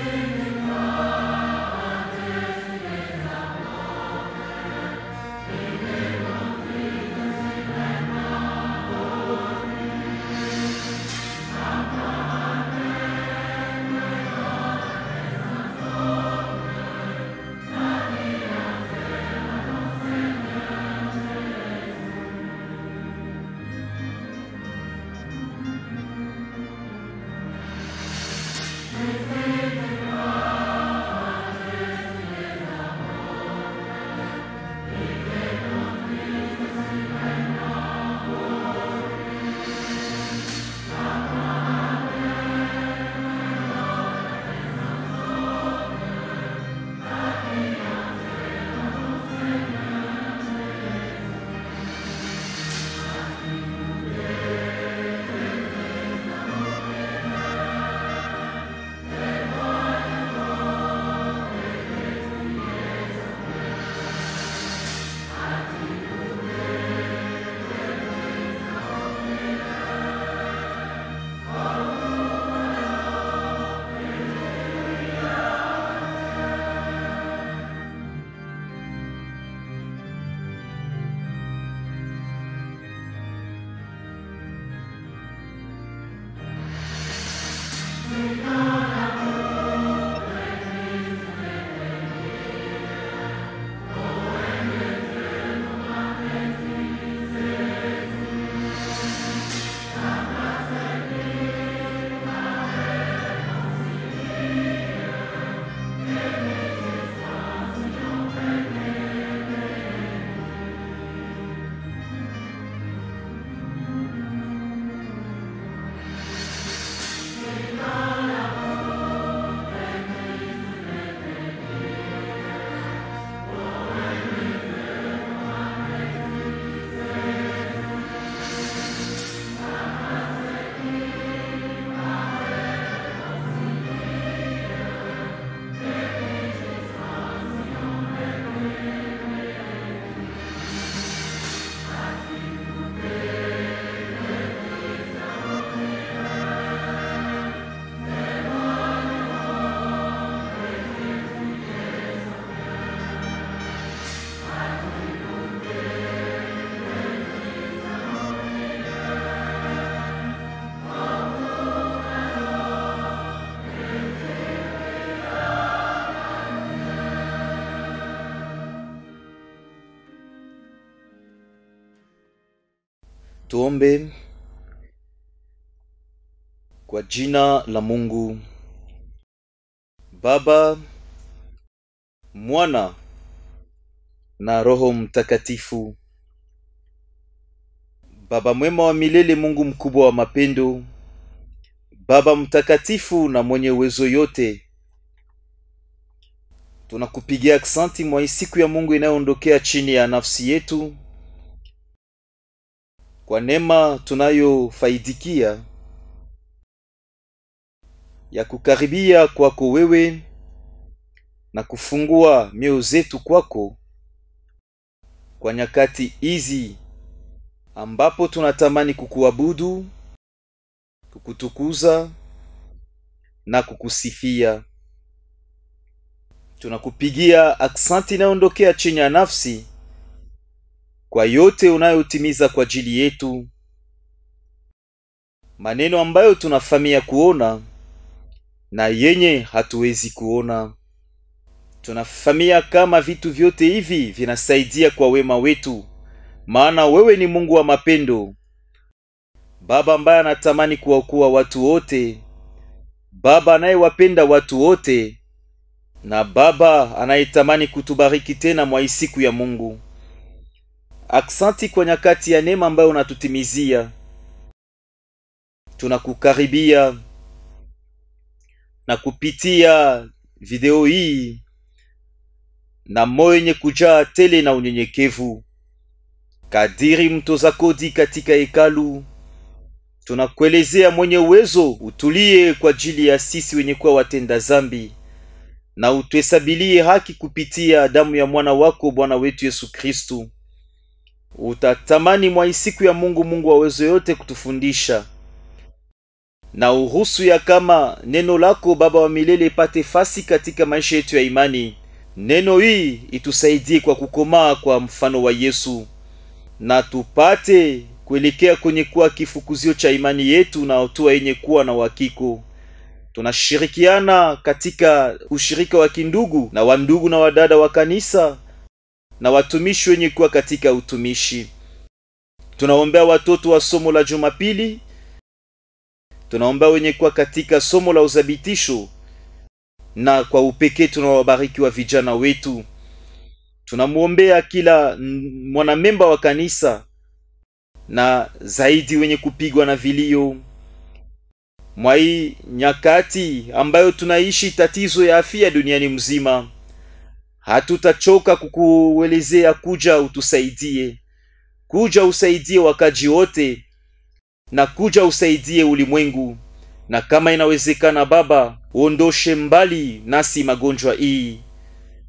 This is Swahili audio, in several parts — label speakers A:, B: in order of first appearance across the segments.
A: Amen. tonight.
B: tuombe kwa jina la Mungu Baba, Mwana na Roho Mtakatifu. Baba mwema wa milele, Mungu mkubwa wa mapendo, Baba mtakatifu na mwenye uwezo yote, tunakupigia aksanti mwa siku ya Mungu inayoondokea chini ya nafsi yetu kwa neema tunayofaidikia ya kukaribia kwako wewe na kufungua mioyo zetu kwako kwa nyakati hizi ambapo tunatamani kukuabudu, kukutukuza na kukusifia. Tunakupigia aksanti inayoondokea chini ya nafsi kwa yote unayotimiza kwa ajili yetu, maneno ambayo tunafamia kuona na yenye hatuwezi kuona. Tunafamia kama vitu vyote hivi vinasaidia kwa wema wetu, maana wewe ni Mungu wa mapendo, Baba ambaye anatamani kuwaokoa watu wote, Baba anayewapenda watu wote, na Baba anayetamani kutubariki tena mwa siku ya Mungu. Aksanti kwa nyakati ya neema ambayo unatutimizia. Tunakukaribia na kupitia video hii na moyo yenye kujaa tele na unyenyekevu, kadiri mtoza kodi katika hekalu, tunakuelezea mwenye uwezo, utulie kwa ajili ya sisi wenye kuwa watenda zambi na utuhesabilie haki kupitia damu ya mwana wako Bwana wetu Yesu Kristu utatamani mwa siku ya Mungu Mungu aweze yote kutufundisha na uhusu ya kama neno lako Baba wa milele ipate fasi katika maisha yetu ya imani. Neno hii itusaidie kwa kukomaa kwa mfano wa Yesu na tupate kuelekea kwenye kuwa kifukuzio cha imani yetu na hatua yenye kuwa na uhakiko. Tunashirikiana katika ushirika wa kindugu na wandugu na wadada wa kanisa na watumishi wenye kuwa katika utumishi. Tunaombea watoto wa somo la Jumapili, tunaombea wenye kuwa katika somo la udhabitisho, na kwa upekee tunawabariki wa vijana wetu. Tunamwombea kila mwanamemba wa kanisa na zaidi wenye kupigwa na vilio mwa hii nyakati ambayo tunaishi tatizo ya afya duniani mzima hatutachoka kukuelezea, kuja utusaidie, kuja usaidie wakaji wote, na kuja usaidie ulimwengu, na kama inawezekana, Baba, uondoshe mbali nasi magonjwa hii,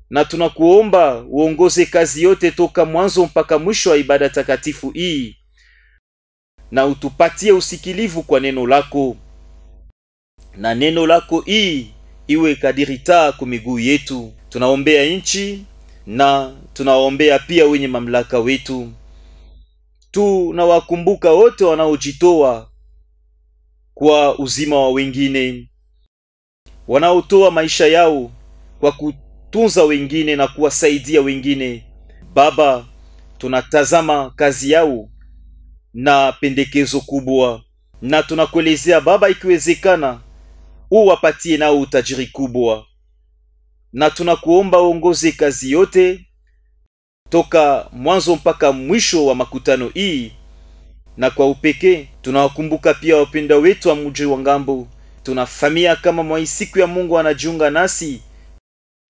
B: na tunakuomba uongoze kazi yote toka mwanzo mpaka mwisho wa ibada takatifu hii, na utupatie usikilivu kwa neno lako, na neno lako hii iwe kwa kumiguu yetu tunaombea nchi na tunawaombea pia wenye mamlaka wetu. Tunawakumbuka wote wanaojitoa kwa uzima wa wengine, wanaotoa maisha yao kwa kutunza wengine na kuwasaidia wengine. Baba, tunatazama kazi yao na pendekezo kubwa, na tunakuelezea Baba, ikiwezekana uwapatie nao utajiri kubwa na tunakuomba uongoze kazi yote toka mwanzo mpaka mwisho wa makutano hii, na kwa upekee tunawakumbuka pia wapenda wetu wa mji wa ngambo. Tunafamia kama mwa siku ya Mungu anajiunga nasi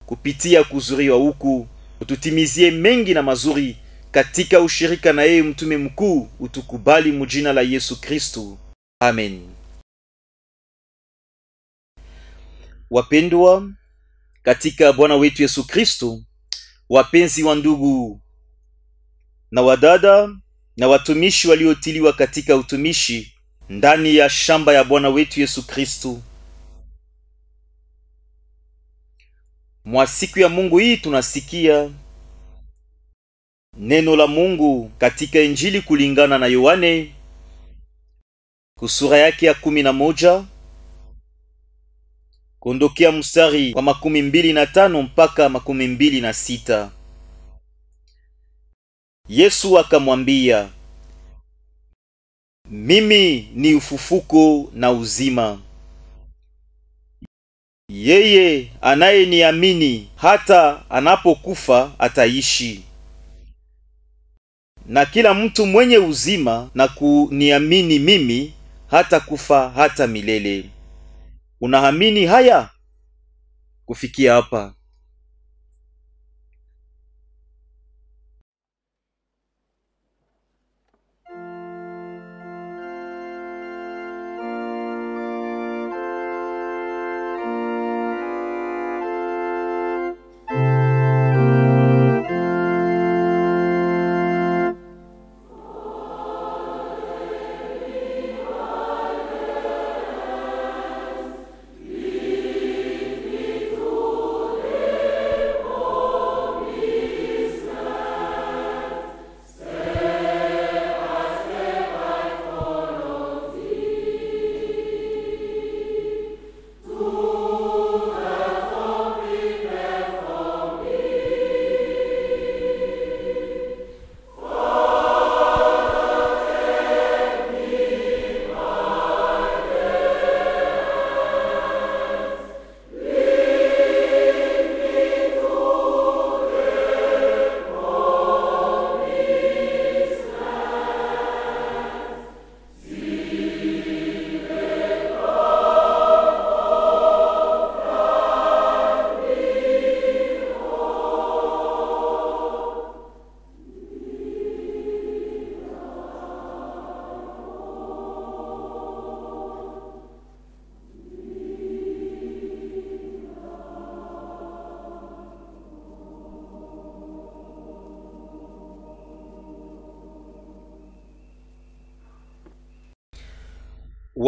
B: kupitia kuzuriwa huku, ututimizie mengi na mazuri katika ushirika na yeye mtume mkuu, utukubali mujina la Yesu Kristu, amen. Wapendwa, katika bwana wetu yesu kristo wapenzi wa ndugu na wadada na watumishi waliotiliwa katika utumishi ndani ya shamba ya bwana wetu yesu kristu mwa siku ya mungu hii tunasikia neno la mungu katika injili kulingana na yohane kusura yake ya kumi na moja kuondokea mstari wa makumi mbili na tano mpaka makumi mbili na sita. Yesu akamwambia, mimi ni ufufuko na uzima. Yeye anayeniamini hata anapokufa ataishi, na kila mtu mwenye uzima na kuniamini mimi hata kufa hata milele unaamini haya kufikia hapa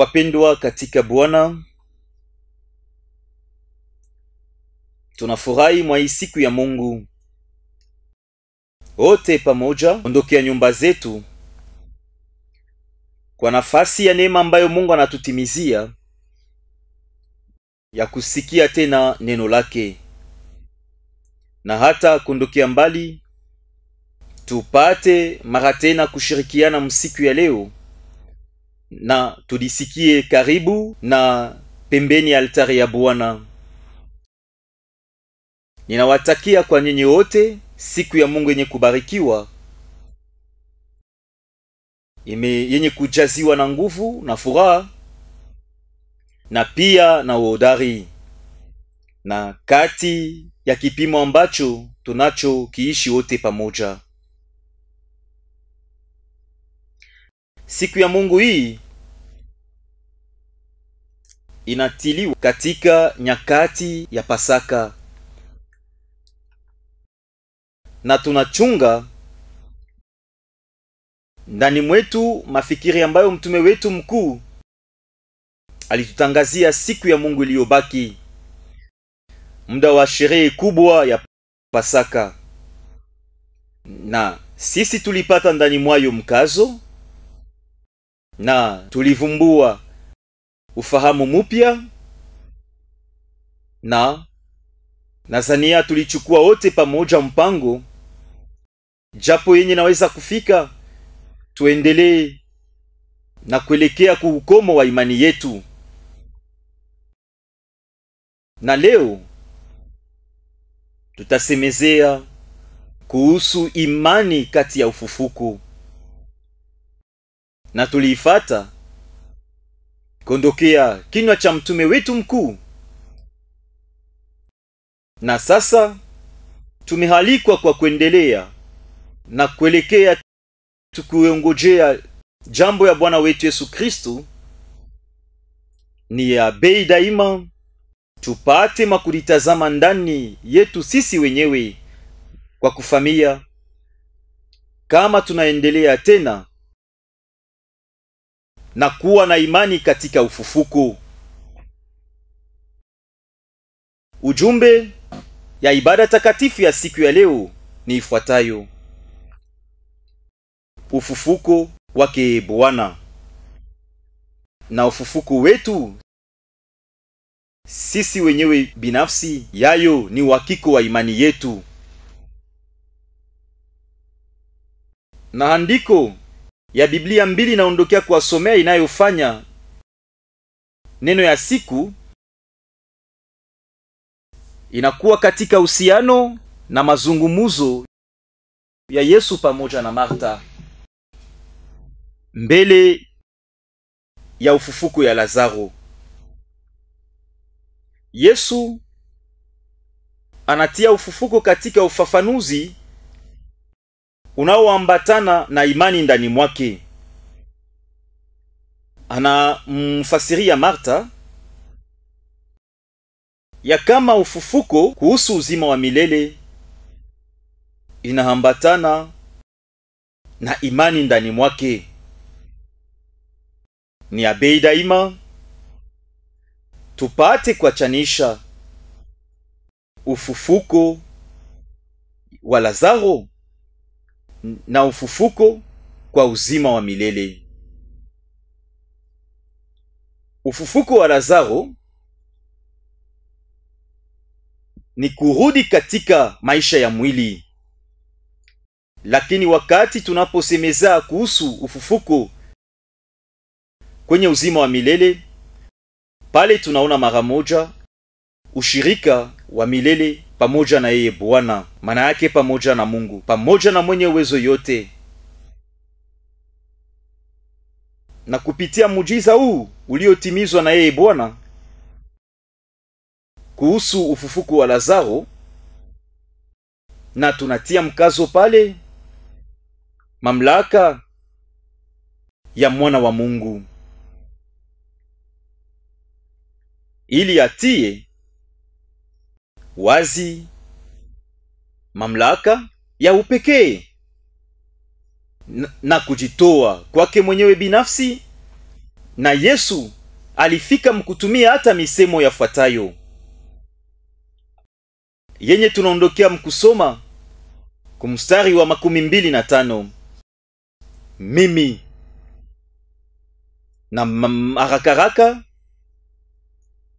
B: Wapendwa katika Bwana, tunafurahi mwa hii siku ya Mungu wote pamoja, ondokea nyumba zetu kwa nafasi ya neema ambayo Mungu anatutimizia ya kusikia tena neno lake na hata kuondokea mbali tupate mara tena kushirikiana msiku ya leo na tulisikie karibu na pembeni ya altari ya Bwana. Ninawatakia kwa nyinyi wote siku ya Mungu yenye kubarikiwa Ime, yenye kujaziwa na nguvu na furaha na pia na uodari na kati ya kipimo ambacho tunacho kiishi wote pamoja. siku ya Mungu hii inatiliwa katika nyakati ya Pasaka, na tunachunga ndani mwetu mafikiri ambayo mtume wetu mkuu alitutangazia siku ya Mungu iliyobaki, muda wa sherehe kubwa ya Pasaka, na sisi tulipata ndani mwayo mkazo na tulivumbua ufahamu mupya na nazania tulichukua wote pamoja mpango japo yenye naweza kufika, tuendelee na kuelekea kuukomo wa imani yetu. Na leo tutasemezea kuhusu imani kati ya ufufuku na tuliifata kondokea kinywa cha mtume wetu mkuu. Na sasa tumehalikwa kwa kuendelea na kuelekea tukiongojea jambo ya Bwana wetu Yesu Kristu ni ya bei daima, tupate makulitazama ndani yetu sisi wenyewe kwa kufamia, kama tunaendelea tena na kuwa na imani katika ufufuko. Ujumbe ya ibada takatifu ya siku ya leo ni ifuatayo: ufufuko wake Bwana na ufufuko wetu sisi wenyewe binafsi, yayo ni uhakiko wa imani yetu na andiko ya Biblia mbili inaondokea kuwasomea inayofanya neno ya siku inakuwa katika uhusiano na mazungumzo ya Yesu pamoja na Marta mbele ya ufufuko ya Lazaro. Yesu anatia ufufuko katika ufafanuzi unaoambatana na imani ndani mwake. Anamfasiria Marta ya kama ufufuko kuhusu uzima wa milele inaambatana na imani ndani mwake. Ni abei daima tupate kuachanisha ufufuko wa Lazaro na ufufuko kwa uzima wa milele. Ufufuko wa Lazaro ni kurudi katika maisha ya mwili, lakini wakati tunaposemeza kuhusu ufufuko kwenye uzima wa milele, pale tunaona mara moja ushirika wa milele pamoja na yeye bwana maana yake pamoja na mungu pamoja na mwenye uwezo yote na kupitia mujiza huu uliotimizwa na yeye bwana kuhusu ufufuku wa lazaro na tunatia mkazo pale mamlaka ya mwana wa mungu ili atie wazi, mamlaka ya upekee na kujitoa kwake mwenyewe binafsi, na Yesu alifika mkutumia hata misemo yafuatayo yenye tunaondokea mkusoma kumstari wa makumi mbili na tano mimi na harakaraka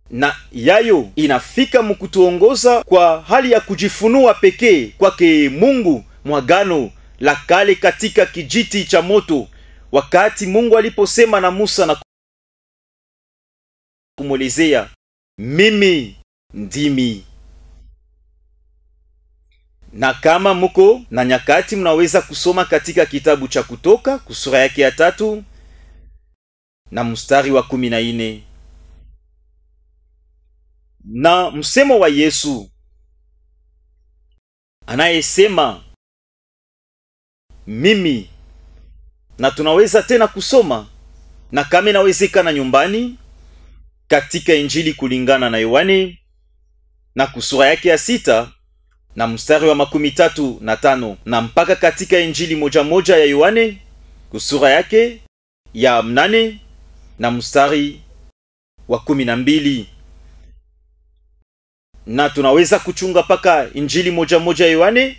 B: na yayo inafika mkutuongoza kwa hali ya kujifunua pekee kwake Mungu mwagano la kale katika kijiti cha moto, wakati Mungu aliposema na Musa na kumwelezea mimi ndimi. Na kama muko na nyakati, mnaweza kusoma katika kitabu cha Kutoka kusura yake ya tatu na mstari wa kumi na ine na msemo wa Yesu anayesema mimi, na tunaweza tena kusoma na kama inawezekana nyumbani katika Injili kulingana na Yohane na kusura yake ya sita na mstari wa makumi tatu na tano na mpaka katika Injili moja moja ya Yohane kusura yake ya mnane na mstari wa kumi na mbili na tunaweza kuchunga mpaka injili moja moja Yohane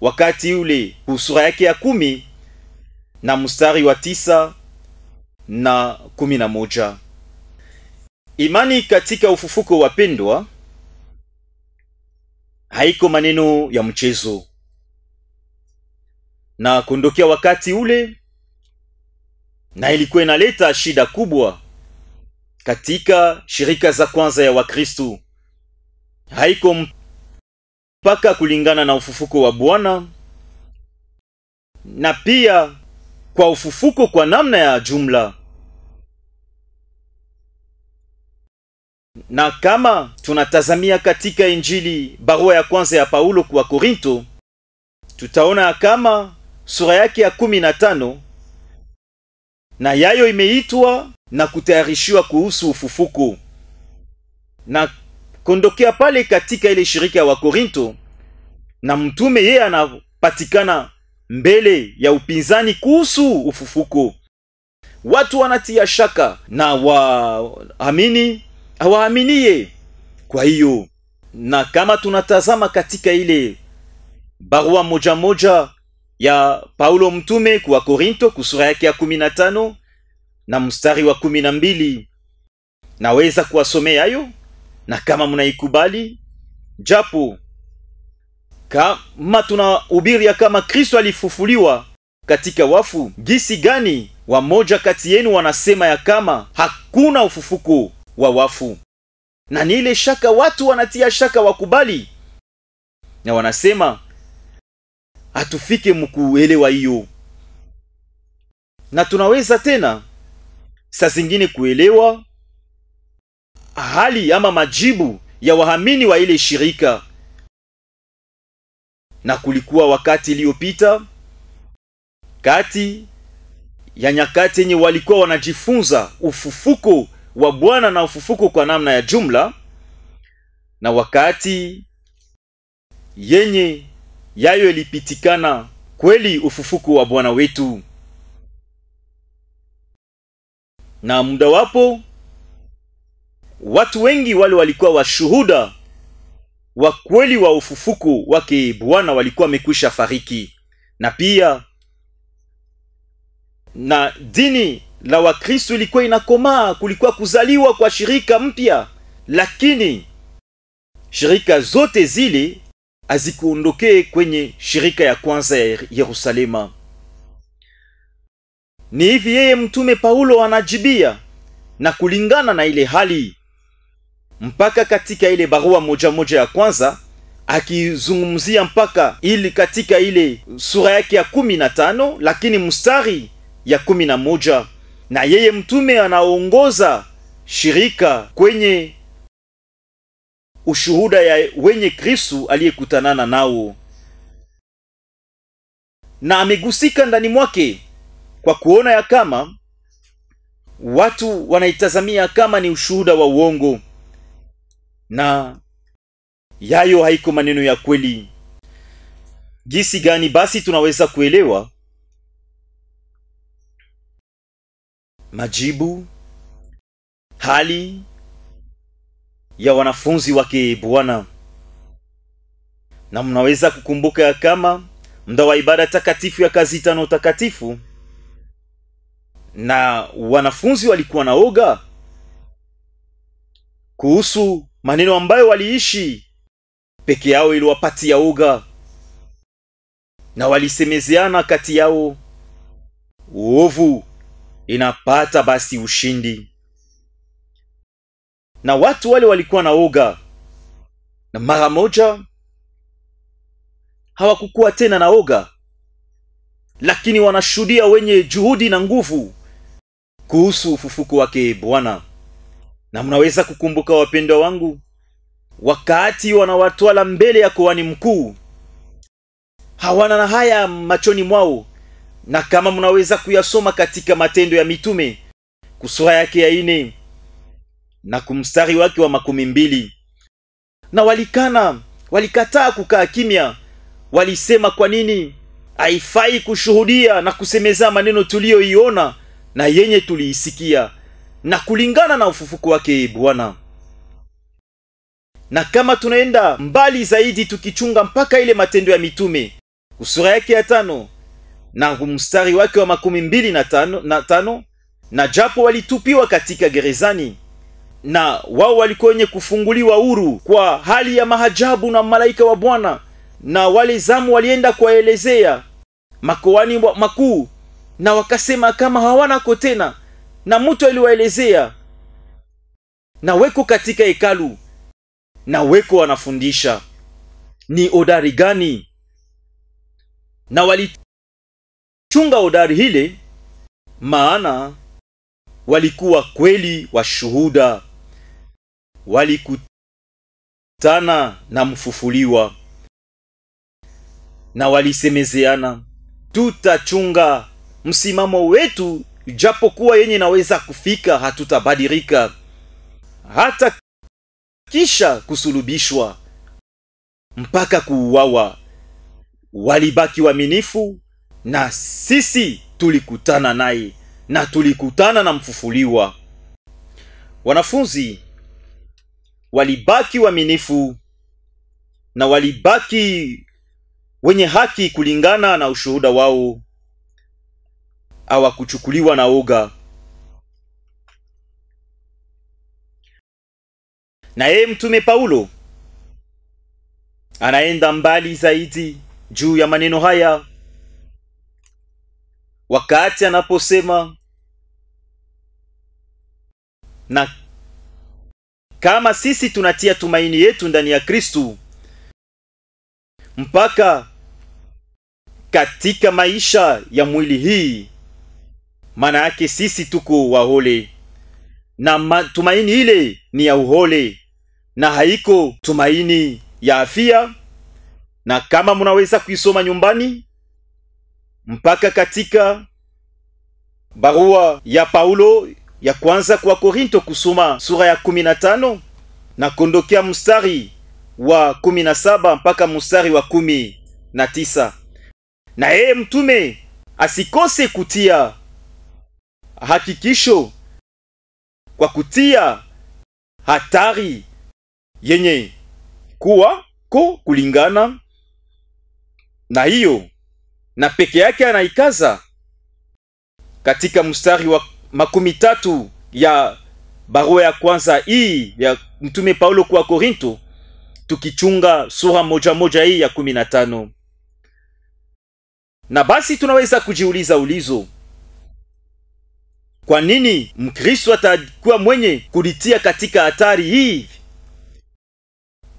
B: wakati ule kusura yake ya kumi na mstari wa tisa na kumi na moja. Imani katika ufufuko, wapendwa, haiko maneno ya mchezo, na kondokea wakati ule, na ilikuwa inaleta shida kubwa katika shirika za kwanza ya Wakristu haiko mpaka kulingana na ufufuko wa Bwana na pia kwa ufufuko kwa namna ya jumla. Na kama tunatazamia katika Injili barua ya kwanza ya Paulo kwa Korinto, tutaona kama sura yake ya kumi na tano na yayo imeitwa na kutayarishiwa kuhusu ufufuko na kondokea pale katika ile shirika ya Wakorinto na mtume yeye anapatikana mbele ya upinzani kuhusu ufufuko. Watu wanatia shaka na waamini hawaaminie. Kwa hiyo na kama tunatazama katika ile barua moja moja ya Paulo mtume kwa Korinto kusura yake ya 15 na mstari wa 12 naweza kuwasomea hayo na kama mnaikubali japo kama tunahubiria kama Kristo alifufuliwa katika wafu, gisi gani wamoja kati yenu wanasema ya kama hakuna ufufuko wa wafu? Na ni ile shaka watu wanatia shaka wakubali, na wanasema hatufike mukuelewa hiyo, na tunaweza tena saa zingine kuelewa hali ama majibu ya wahamini wa ile shirika. Na kulikuwa wakati iliyopita kati ya nyakati yenye walikuwa wanajifunza ufufuko wa Bwana na ufufuko kwa namna ya jumla na wakati yenye yayo ilipitikana kweli ufufuko wa Bwana wetu. Na muda wapo watu wengi wale walikuwa washuhuda wa kweli wa ufufuko wake Bwana walikuwa wamekwisha fariki, na pia na dini la Wakristo ilikuwa inakomaa, kulikuwa kuzaliwa kwa shirika mpya, lakini shirika zote zile hazikuondokee kwenye shirika ya kwanza ya Yerusalema. Ni hivi yeye Mtume Paulo anajibia na kulingana na ile hali mpaka katika ile barua moja moja ya kwanza akizungumzia mpaka ili katika ile sura yake ya kumi na tano lakini mstari ya kumi na moja na yeye mtume anaongoza shirika kwenye ushuhuda ya wenye Kristu aliyekutanana nao na amegusika ndani mwake kwa kuona ya kama watu wanaitazamia kama ni ushuhuda wa uongo na yayo haiko maneno ya kweli. Gisi gani basi tunaweza kuelewa majibu hali ya wanafunzi wake Bwana? Na mnaweza kukumbuka ya kama mda wa ibada takatifu ya kazi tano takatifu na wanafunzi walikuwa na oga kuhusu maneno ambayo waliishi peke yao iliwapatia uga na walisemezeana kati yao. Uovu inapata basi ushindi, na watu wale walikuwa na uga, na mara moja hawakukuwa tena na uga, lakini wanashuhudia wenye juhudi na nguvu kuhusu ufufuko wake Bwana na mnaweza kukumbuka wapendwa wangu wakati wanawatwala mbele ya kuhani mkuu hawana na haya machoni mwao na kama mnaweza kuyasoma katika matendo ya mitume kusura yake ya ine na kumstari wake wa makumi mbili na walikana walikataa kukaa kimya walisema kwa nini haifai kushuhudia na kusemeza maneno tuliyoiona na yenye tuliisikia na kulingana na ufufuko wake Bwana. Na kama tunaenda mbali zaidi tukichunga mpaka ile Matendo ya Mitume kusura yake ya tano na mstari wake wa makumi mbili na tano, na tano na japo walitupiwa katika gerezani na wao walikuwa wenye kufunguliwa huru kwa hali ya mahajabu na malaika wa Bwana, na wale zamu walienda kuwaelezea makoani makuu, na wakasema kama hawanako tena na mtu aliwaelezea na weko katika hekalu na weko wanafundisha ni odari gani na walichunga odari hile maana walikuwa kweli washuhuda walikutana na mfufuliwa na walisemezeana tutachunga msimamo wetu japokuwa yenye inaweza kufika, hatutabadirika hata kisha kusulubishwa mpaka kuuawa. Walibaki waminifu na sisi tulikutana naye na tulikutana na mfufuliwa. Wanafunzi walibaki waminifu na walibaki wenye haki kulingana na ushuhuda wao hawakuchukuliwa na uga na yeye mtume paulo anaenda mbali zaidi juu ya maneno haya wakati anaposema na kama sisi tunatia tumaini yetu ndani ya Kristu mpaka katika maisha ya mwili hii maana yake sisi tuko wahole na tumaini ile ni ya uhole na haiko tumaini ya afia Na kama mnaweza kuisoma nyumbani mpaka katika barua ya Paulo ya kwanza kwa Korinto kusoma sura ya 15 na kondokea mstari wa 17 mpaka mstari wa 19 na yeye mtume asikose kutia hakikisho kwa kutia hatari yenye kuwa ko kulingana na hiyo, na peke yake anaikaza katika mstari wa makumi tatu ya barua ya kwanza hii ya mtume Paulo kwa Korinto, tukichunga sura moja moja hii ya kumi na tano na basi tunaweza kujiuliza ulizo kwa nini Mkristo atakuwa mwenye kulitia katika hatari hii hivi?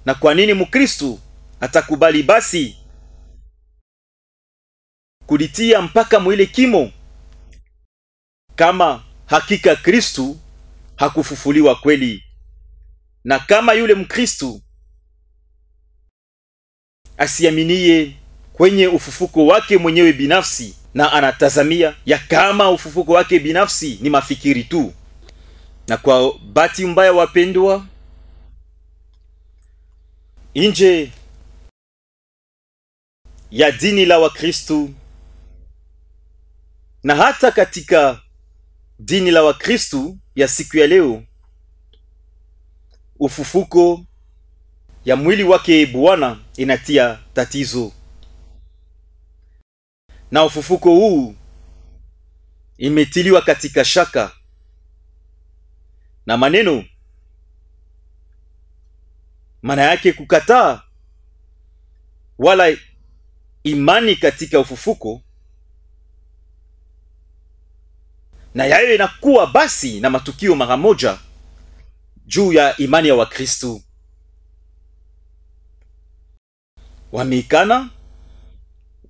B: Na kwa nini Mkristo atakubali basi kulitia mpaka mwile kimo kama hakika Kristu hakufufuliwa kweli, na kama yule Mkristu asiaminie kwenye ufufuko wake mwenyewe binafsi na anatazamia ya kama ufufuko wake binafsi ni mafikiri tu na kwa bati mbaya wapendwa nje ya dini la wakristu na hata katika dini la wakristu ya siku ya leo ufufuko ya mwili wake bwana inatia tatizo na ufufuko huu imetiliwa katika shaka na maneno maana yake kukataa wala imani katika ufufuko na yayo inakuwa basi na matukio mara moja juu ya imani ya Wakristu wameikana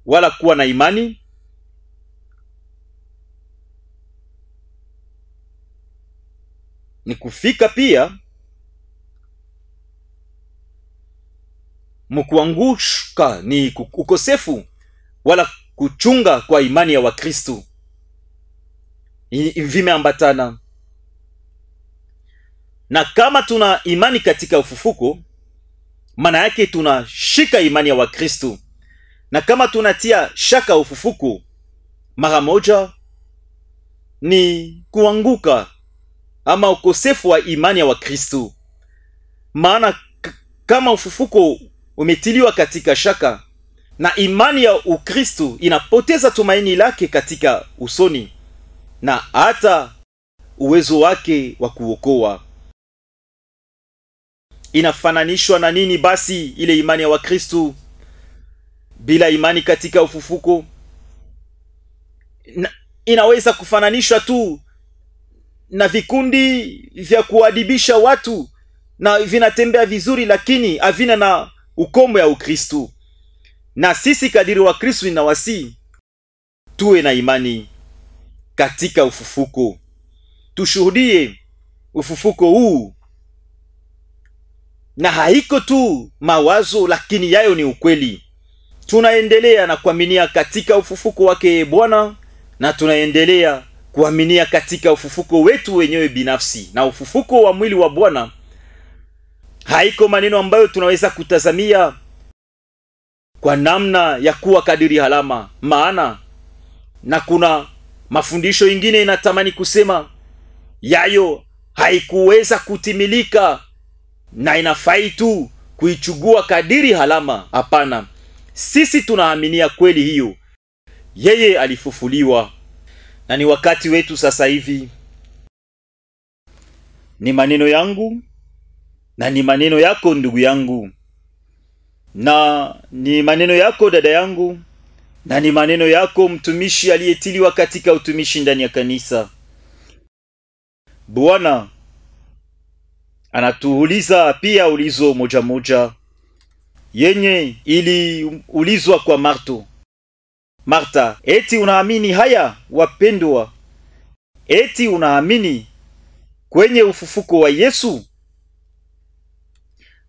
B: wala kuwa na imani ni kufika pia mkuangushka ni ukosefu wala kuchunga kwa imani ya wakristu vimeambatana na kama tuna imani katika ufufuko maana yake tunashika imani ya wakristu na kama tunatia shaka ufufuku mara moja ni kuanguka ama ukosefu wa imani ya Wakristu. Maana kama ufufuko umetiliwa katika shaka na imani ya Ukristu inapoteza tumaini lake katika usoni na hata uwezo wake wa kuokoa. Inafananishwa na nini basi ile imani ya Wakristu? bila imani katika ufufuko inaweza kufananishwa tu na vikundi vya kuadibisha watu na vinatembea vizuri lakini havina na ukomo ya ukristu na sisi kadiri wa kristu inawasi tuwe na imani katika ufufuko tushuhudie ufufuko huu na haiko tu mawazo lakini yayo ni ukweli tunaendelea na kuaminia katika ufufuko wake Bwana na tunaendelea kuaminia katika ufufuko wetu wenyewe binafsi na ufufuko wa mwili wa Bwana. Haiko maneno ambayo tunaweza kutazamia kwa namna ya kuwa kadiri halama, maana na kuna mafundisho ingine inatamani kusema yayo haikuweza kutimilika na inafai tu kuichugua kadiri halama. Hapana, sisi tunaaminia kweli hiyo, yeye alifufuliwa, na ni wakati wetu sasa hivi. Ni maneno yangu na ni maneno yako ndugu yangu, na ni maneno yako dada yangu, na ni maneno yako mtumishi aliyetiliwa katika utumishi ndani ya kanisa. Bwana anatuuliza pia ulizo moja moja yenye iliulizwa kwa Marto. Marta, eti unaamini haya wapendwa? Eti unaamini kwenye ufufuko wa Yesu?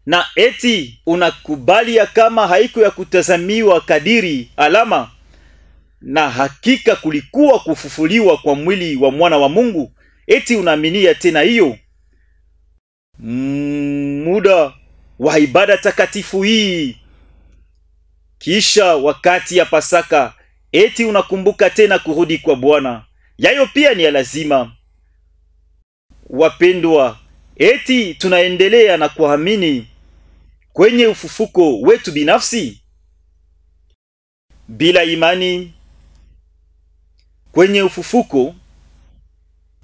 B: Na eti unakubali ya kama haiko ya kutazamiwa kadiri alama na hakika kulikuwa kufufuliwa kwa mwili wa mwana wa Mungu? Eti unaaminia tena hiyo? Muda wa ibada takatifu hii kisha wakati ya Pasaka eti unakumbuka tena kurudi kwa Bwana. Yayo pia ni ya lazima. Wapendwa, eti tunaendelea na kuamini kwenye ufufuko wetu binafsi. Bila imani kwenye ufufuko,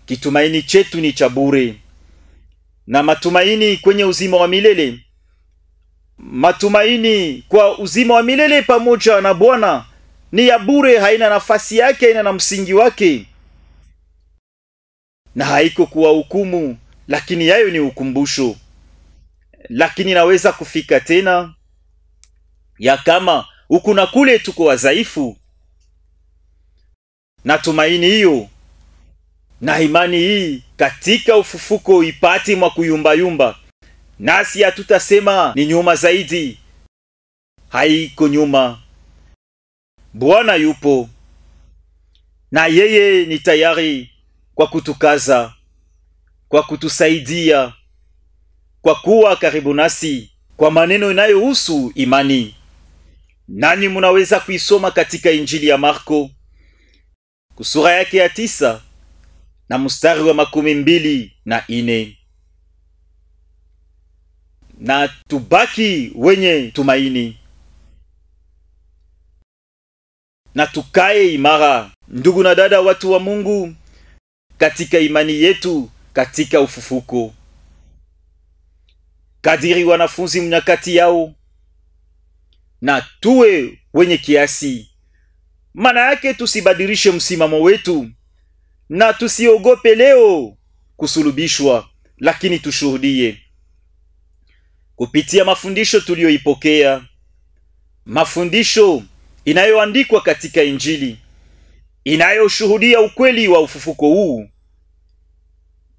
B: kitumaini chetu ni cha bure, na matumaini kwenye uzima wa milele matumaini kwa uzima wa milele pamoja na Bwana ni ya bure, haina nafasi yake, haina na msingi wake, na haiko kuwa hukumu, lakini yayo ni ukumbusho. Lakini naweza kufika tena ya kama huku na kule tuko wadhaifu, na tumaini hiyo na imani hii katika ufufuko ipati mwa kuyumbayumba nasi hatutasema ni nyuma zaidi, haiko nyuma. Bwana yupo na yeye ni tayari kwa kutukaza, kwa kutusaidia, kwa kuwa karibu nasi kwa maneno inayohusu imani. Nani munaweza kuisoma katika Injili ya Marko kusura yake ya tisa na mstari wa makumi mbili na ine na tubaki wenye tumaini na tukae imara, ndugu na dada, watu wa Mungu, katika imani yetu katika ufufuko, kadiri wanafunzi mnyakati yao, na tuwe wenye kiasi. Maana yake tusibadilishe msimamo wetu na tusiogope leo kusulubishwa, lakini tushuhudie kupitia mafundisho tuliyoipokea, mafundisho inayoandikwa katika Injili inayoshuhudia ukweli wa ufufuko huu,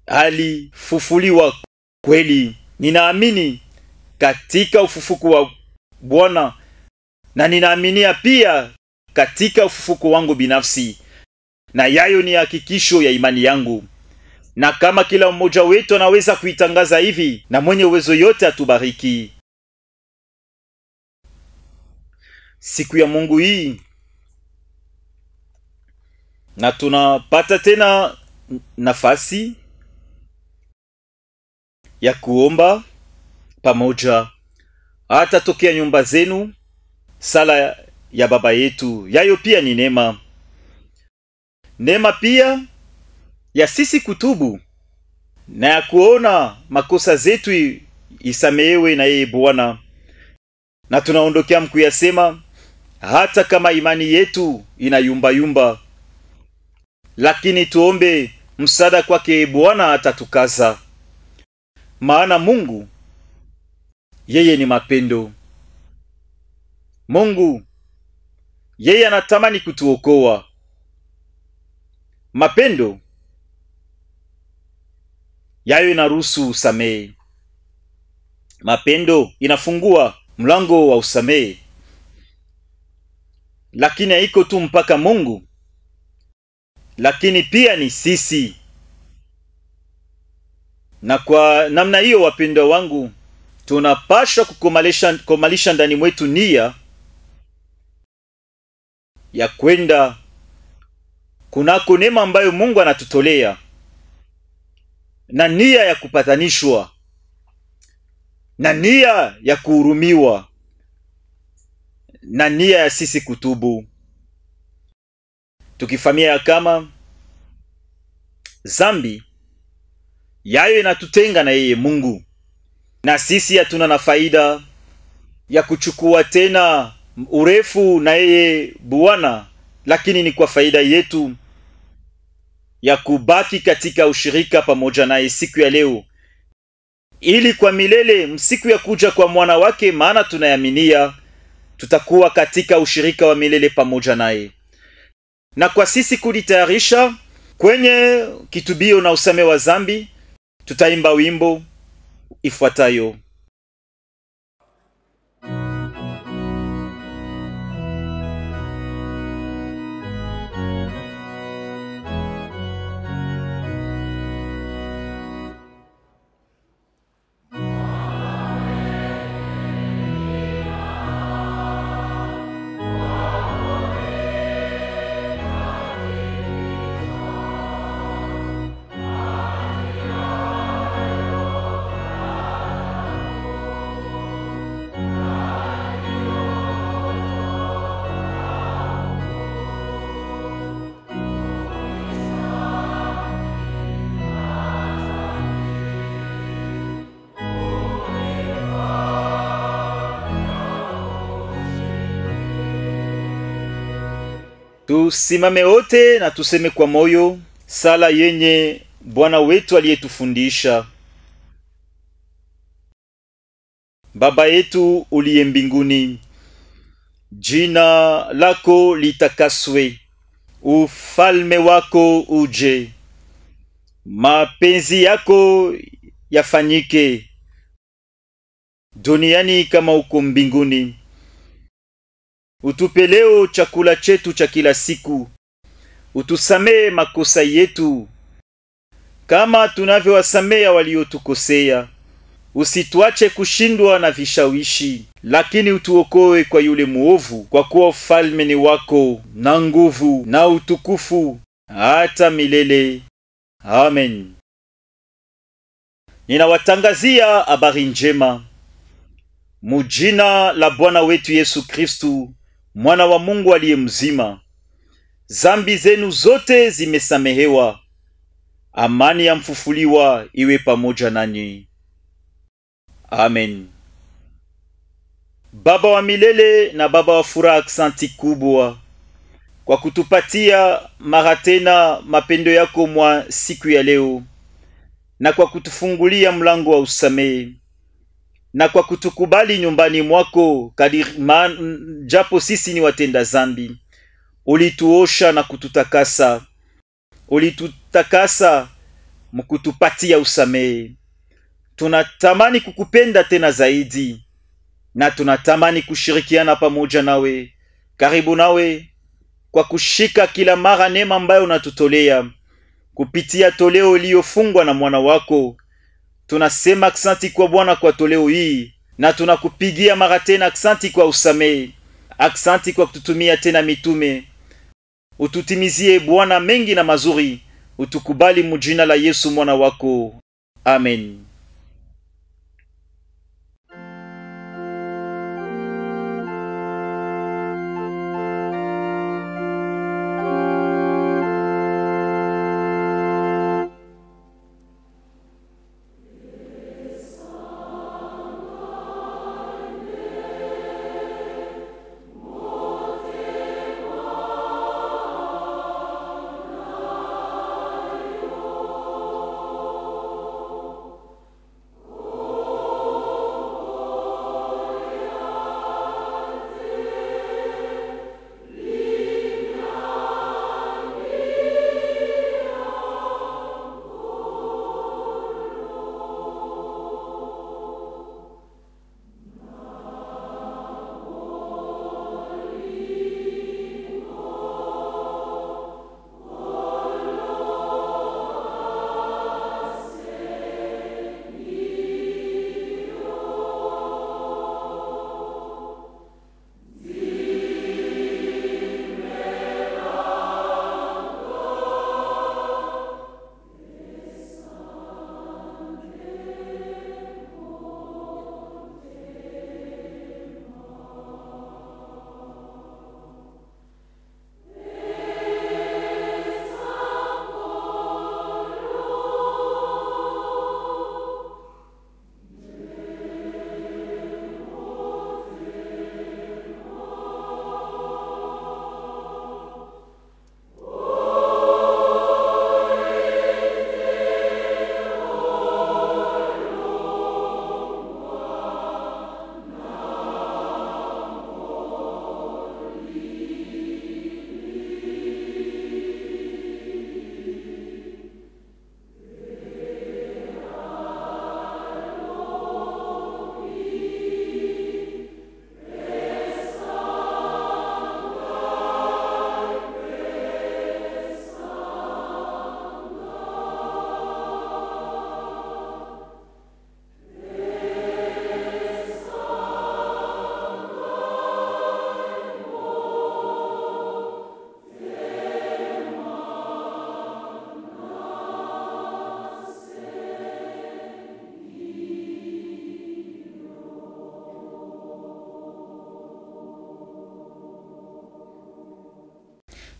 B: alifufuliwa kweli. Ninaamini katika ufufuko wa Bwana na ninaaminia pia katika ufufuko wangu binafsi, na yayo ni hakikisho ya imani yangu na kama kila mmoja wetu anaweza kuitangaza hivi, na mwenye uwezo yote atubariki. Siku ya Mungu hii na tunapata tena nafasi ya kuomba pamoja, hata tokea nyumba zenu. Sala ya Baba yetu yayo pia ni neema, neema pia ya sisi kutubu na ya kuona makosa zetu isamehewe na yeye Bwana, na tunaondokea mkuyasema, hata kama imani yetu inayumbayumba, lakini tuombe msaada kwake Bwana atatukaza, maana Mungu yeye ni mapendo. Mungu yeye anatamani kutuokoa. Mapendo yayo inaruhusu usamehe. Mapendo inafungua mlango wa usamehe, lakini haiko tu mpaka Mungu, lakini pia ni sisi. Na kwa namna hiyo, wapendwa wangu, tunapaswa kukomalisha komalisha ndani mwetu nia ya kwenda kunako neema ambayo Mungu anatutolea na nia ya kupatanishwa na nia ya kuhurumiwa na nia ya sisi kutubu tukifamia ya kama zambi yayo inatutenga na yeye Mungu, na sisi hatuna na faida ya kuchukua tena urefu na yeye Bwana, lakini ni kwa faida yetu ya kubaki katika ushirika pamoja naye siku ya leo, ili kwa milele msiku ya kuja kwa mwana wake, maana tunayaminia tutakuwa katika ushirika wa milele pamoja naye, na kwa sisi kujitayarisha kwenye kitubio na usame wa zambi, tutaimba wimbo ifuatayo. Tusimame wote na tuseme kwa moyo sala yenye Bwana wetu aliyetufundisha: Baba yetu uliye mbinguni, jina lako litakaswe, ufalme wako uje, mapenzi yako yafanyike duniani kama uko mbinguni Utupe leo chakula chetu cha kila siku. Utusamee makosa yetu kama tunavyowasamea waliotukosea. Usituache kushindwa na vishawishi, lakini utuokoe kwa yule muovu, kwa kuwa ufalme ni wako na nguvu na utukufu hata milele. Amen. Ninawatangazia habari njema mujina la Bwana wetu Yesu Kristu mwana wa Mungu aliye mzima, zambi zenu zote zimesamehewa, amani ya mfufuliwa iwe pamoja nanyi. Amen. Baba wa milele na Baba wa furaha, aksanti kubwa kwa kutupatia mara tena mapendo yako mwa siku ya leo na kwa kutufungulia mlango wa usamehe na kwa kutukubali nyumbani mwako kadiri, japo sisi ni watenda zambi. Ulituosha na kututakasa, ulitutakasa mkutupatia usamehe. Tunatamani kukupenda tena zaidi na tunatamani kushirikiana pamoja nawe, karibu nawe, kwa kushika kila mara neema ambayo unatutolea kupitia toleo iliyofungwa na mwana wako tunasema aksanti kwa Bwana kwa toleo hii, na tunakupigia mara tena aksanti kwa usamehe, aksanti kwa kututumia tena mitume. Ututimizie Bwana mengi na mazuri, utukubali mujina la Yesu mwana wako, amen.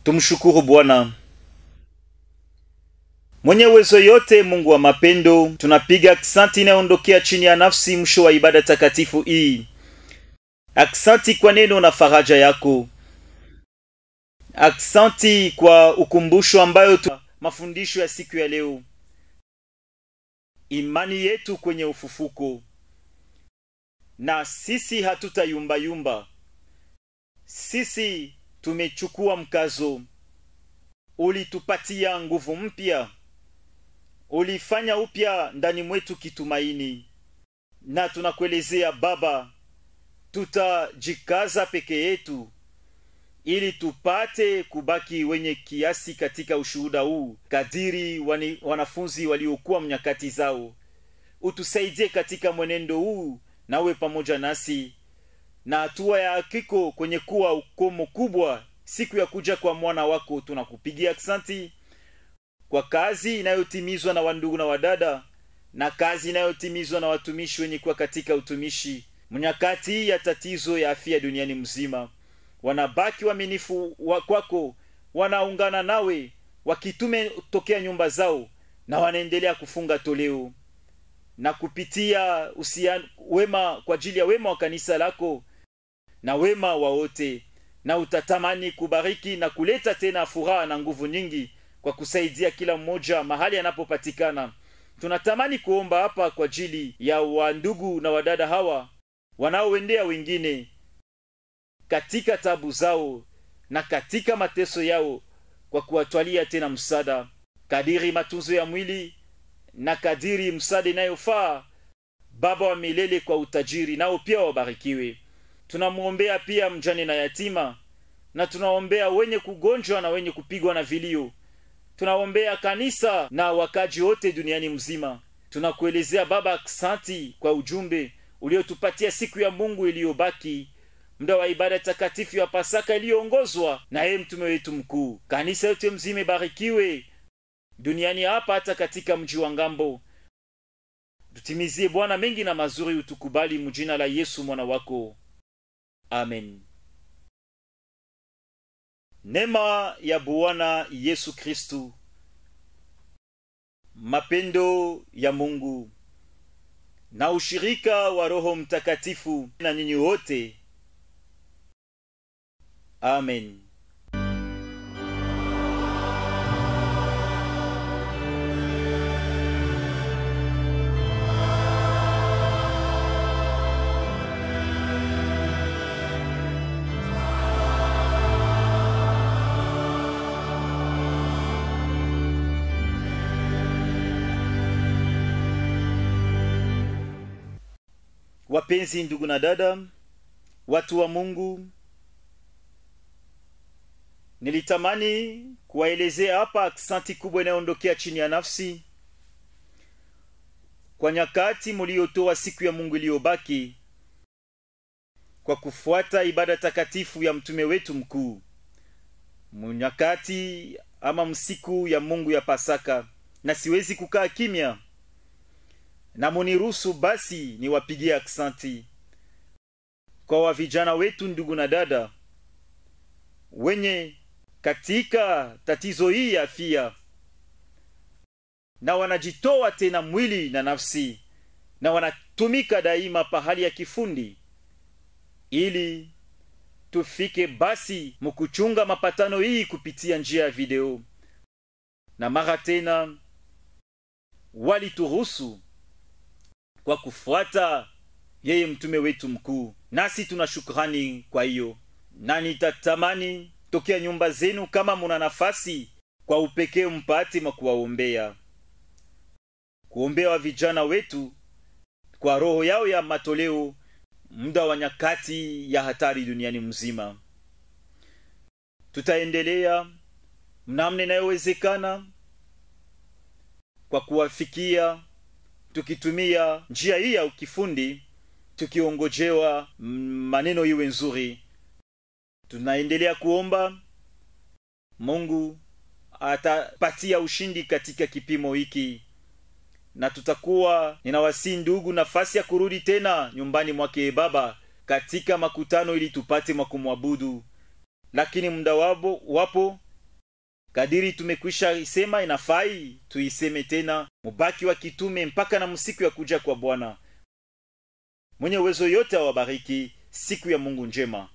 B: Tumshukuru Bwana. Mwenye uwezo yote, Mungu wa mapendo, tunapiga aksanti inayoondokea chini ya nafsi mwisho wa ibada takatifu hii. Aksanti kwa neno na faraja yako. Aksanti kwa ukumbusho ambayo tu mafundisho ya siku ya leo, imani yetu kwenye ufufuko, na sisi hatutayumbayumba. Sisi tumechukua mkazo. Ulitupatia nguvu mpya, ulifanya upya ndani mwetu kitumaini, na tunakuelezea Baba, tutajikaza peke yetu ili tupate kubaki wenye kiasi katika ushuhuda huu, kadiri wani, wanafunzi waliokuwa mnyakati zao. Utusaidie katika mwenendo huu, nawe pamoja nasi na hatua ya hakiko kwenye kuwa ukomo kubwa siku ya kuja kwa mwana wako. Tunakupigia aksanti kwa kazi inayotimizwa na wandugu na wadada na kazi inayotimizwa na watumishi wenye kuwa katika utumishi mnyakati ya tatizo ya afya duniani mzima. Wanabaki waminifu wa kwako, wanaungana nawe wakitume tokea nyumba zao, na wanaendelea kufunga toleo na kupitia wema kwa ajili ya wema wa kanisa lako na wema wa wote, na utatamani kubariki na kuleta tena furaha na nguvu nyingi kwa kusaidia kila mmoja mahali anapopatikana. Tunatamani kuomba hapa kwa ajili ya wandugu na wadada hawa wanaoendea wengine katika tabu zao na katika mateso yao, kwa kuwatwalia tena msaada kadiri matunzo ya mwili na kadiri msaada inayofaa Baba wa milele kwa utajiri, nao pia wabarikiwe tunamwombea pia mjane na yatima na tunaombea wenye kugonjwa na wenye kupigwa na vilio tunaombea kanisa na wakaji wote duniani mzima tunakuelezea baba santi kwa ujumbe uliotupatia siku ya mungu iliyobaki muda wa ibada takatifu ya pasaka iliyoongozwa na yeye mtume wetu mkuu kanisa yote mzima ibarikiwe duniani hapa hata katika mji wa ngambo tutimizie bwana mengi na mazuri utukubali mujina la yesu mwana wako amen neema ya bwana yesu kristu mapendo ya mungu na ushirika wa roho mtakatifu na nyinyi wote amen Wapenzi ndugu na dada, watu wa Mungu, nilitamani kuwaelezea hapa aksanti kubwa inayoondokea chini ya nafsi kwa nyakati muliotoa siku ya Mungu iliyobaki kwa kufuata ibada takatifu ya mtume wetu mkuu munyakati ama msiku ya Mungu ya Pasaka, na siwezi kukaa kimya na muniruhusu basi niwapigie aksanti kwa wavijana wetu, ndugu na dada wenye katika tatizo hii ya fia na wanajitoa tena mwili na nafsi, na wanatumika daima pahali ya kifundi, ili tufike basi mukuchunga mapatano hii kupitia njia ya video, na mara tena walituruhusu kwa kufuata yeye mtume wetu mkuu, nasi tuna shukrani kwa hiyo, na nitatamani tokea nyumba zenu, kama muna nafasi, kwa upekee mpate mwa kuwaombea, kuombewa vijana wetu kwa roho yao ya matoleo muda wa nyakati ya hatari duniani mzima. Tutaendelea mnamne inayowezekana kwa kuwafikia tukitumia njia hii ya kifundi tukiongojewa maneno iwe nzuri tunaendelea kuomba mungu atapatia ushindi katika kipimo hiki na tutakuwa ninawasii ndugu nafasi ya kurudi tena nyumbani mwake baba katika makutano ili tupate mwakumwabudu lakini muda wapo Kadiri tumekwisha isema, inafai tuiseme tena, mubaki wa kitume mpaka na msiku ya kuja kwa Bwana mwenye uwezo yote. Awabariki siku ya Mungu njema.